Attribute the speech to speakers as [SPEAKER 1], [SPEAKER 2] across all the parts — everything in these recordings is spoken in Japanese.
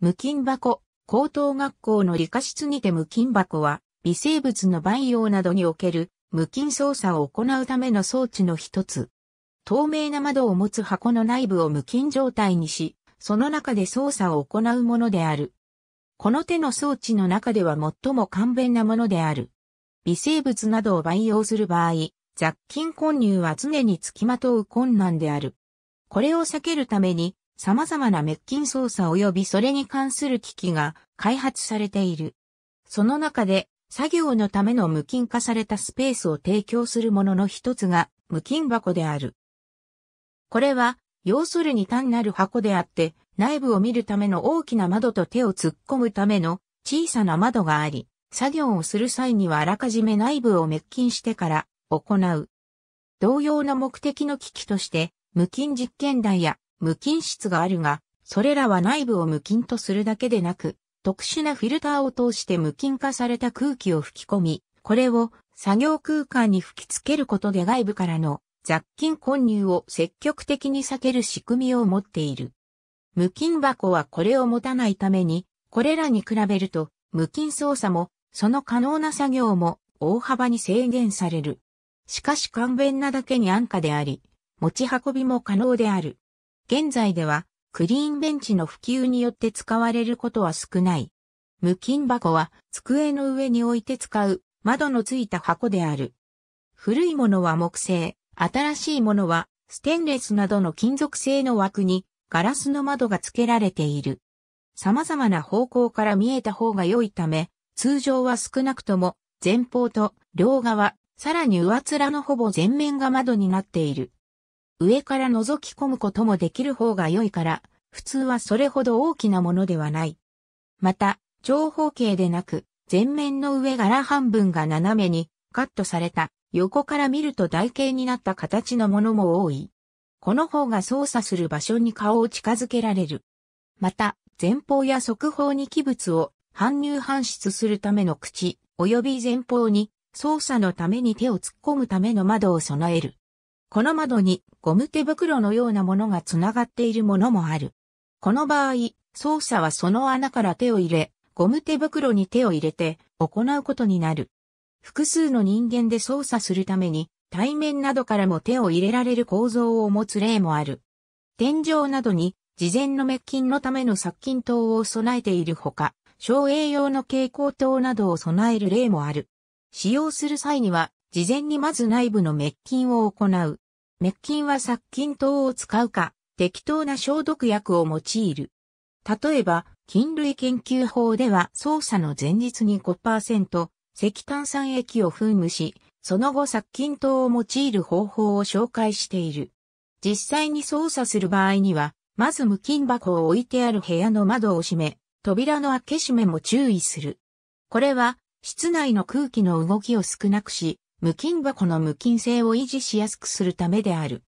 [SPEAKER 1] 無菌箱、高等学校の理科室にて無菌箱は、微生物の培養などにおける無菌操作を行うための装置の一つ。透明な窓を持つ箱の内部を無菌状態にし、その中で操作を行うものである。この手の装置の中では最も簡便なものである。微生物などを培養する場合、雑菌混入は常につきまとう困難である。これを避けるために、様々な滅菌操作及びそれに関する機器が開発されている。その中で、作業のための無菌化されたスペースを提供するものの一つが無菌箱である。これは、要するに単なる箱であって、内部を見るための大きな窓と手を突っ込むための小さな窓があり、作業をする際にはあらかじめ内部を滅菌してから行う。同様の目的の機器として、無菌実験台や無菌室があるが、それらは内部を無菌とするだけでなく、特殊なフィルターを通して無菌化された空気を吹き込み、これを作業空間に吹き付けることで外部からの雑菌混入を積極的に避ける仕組みを持っている。無菌箱はこれを持たないために、これらに比べると、無菌操作も、その可能な作業も大幅に制限される。しかし簡便なだけに安価であり、持ち運びも可能である。現在では、クリーンベンチの普及によって使われることは少ない。無菌箱は机の上に置いて使う窓のついた箱である。古いものは木製、新しいものはステンレスなどの金属製の枠にガラスの窓が付けられている。様々な方向から見えた方が良いため、通常は少なくとも前方と両側、さらに上面のほぼ全面が窓になっている。上から覗き込むこともできる方が良いから、普通はそれほど大きなものではない。また、長方形でなく、前面の上柄半分が斜めにカットされた、横から見ると台形になった形のものも多い。この方が操作する場所に顔を近づけられる。また、前方や側方に器物を搬入搬出するための口、及び前方に操作のために手を突っ込むための窓を備える。この窓にゴム手袋のようなものがつながっているものもある。この場合、操作はその穴から手を入れ、ゴム手袋に手を入れて行うことになる。複数の人間で操作するために、対面などからも手を入れられる構造を持つ例もある。天井などに事前の滅菌のための殺菌灯を備えているほか、省栄用の蛍光灯などを備える例もある。使用する際には事前にまず内部の滅菌を行う。滅菌は殺菌灯を使うか、適当な消毒薬を用いる。例えば、菌類研究法では操作の前日に5%、石炭酸液を噴霧し、その後殺菌灯を用いる方法を紹介している。実際に操作する場合には、まず無菌箱を置いてある部屋の窓を閉め、扉の開け閉めも注意する。これは、室内の空気の動きを少なくし、無菌箱の無菌性を維持しやすくするためである。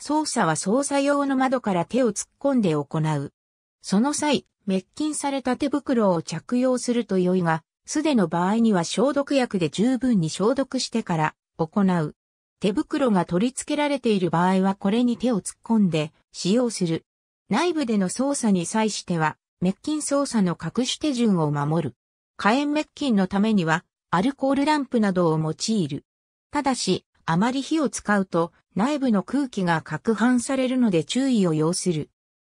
[SPEAKER 1] 操作は操作用の窓から手を突っ込んで行う。その際、滅菌された手袋を着用すると良いが、素手の場合には消毒薬で十分に消毒してから行う。手袋が取り付けられている場合はこれに手を突っ込んで使用する。内部での操作に際しては、滅菌操作の隠し手順を守る。火炎滅菌のためには、アルコールランプなどを用いる。ただし、あまり火を使うと内部の空気が攪拌されるので注意を要する。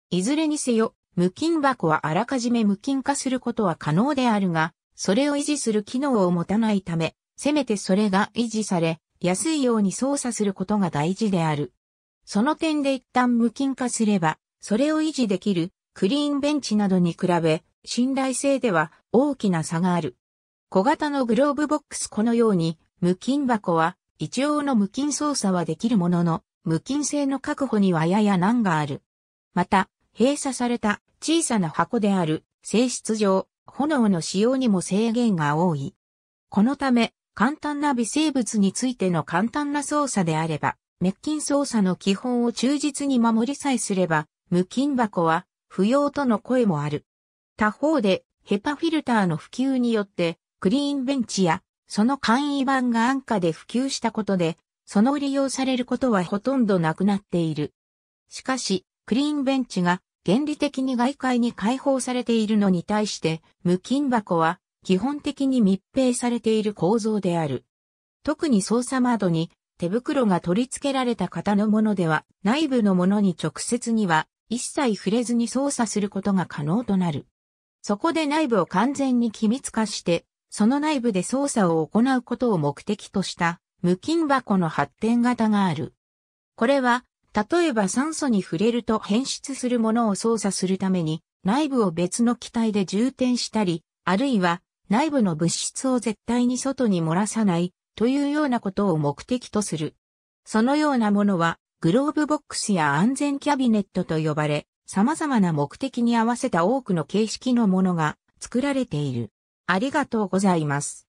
[SPEAKER 1] いずれにせよ、無菌箱はあらかじめ無菌化することは可能であるが、それを維持する機能を持たないため、せめてそれが維持され、安いように操作することが大事である。その点で一旦無菌化すれば、それを維持できるクリーンベンチなどに比べ、信頼性では大きな差がある。小型のグローブボックスこのように、無菌箱は、一応の無菌操作はできるものの、無菌性の確保にはやや難がある。また、閉鎖された小さな箱である性質上、炎の使用にも制限が多い。このため、簡単な微生物についての簡単な操作であれば、滅菌操作の基本を忠実に守りさえすれば、無菌箱は不要との声もある。他方で、ヘパフィルターの普及によって、クリーンベンチや、その簡易版が安価で普及したことで、その利用されることはほとんどなくなっている。しかし、クリーンベンチが原理的に外界に開放されているのに対して、無菌箱は基本的に密閉されている構造である。特に操作窓に手袋が取り付けられた型のものでは、内部のものに直接には一切触れずに操作することが可能となる。そこで内部を完全に機密化して、その内部で操作を行うことを目的とした無菌箱の発展型がある。これは、例えば酸素に触れると変質するものを操作するために、内部を別の機体で充填したり、あるいは内部の物質を絶対に外に漏らさないというようなことを目的とする。そのようなものはグローブボックスや安全キャビネットと呼ばれ、様々な目的に合わせた多くの形式のものが作られている。ありがとうございます。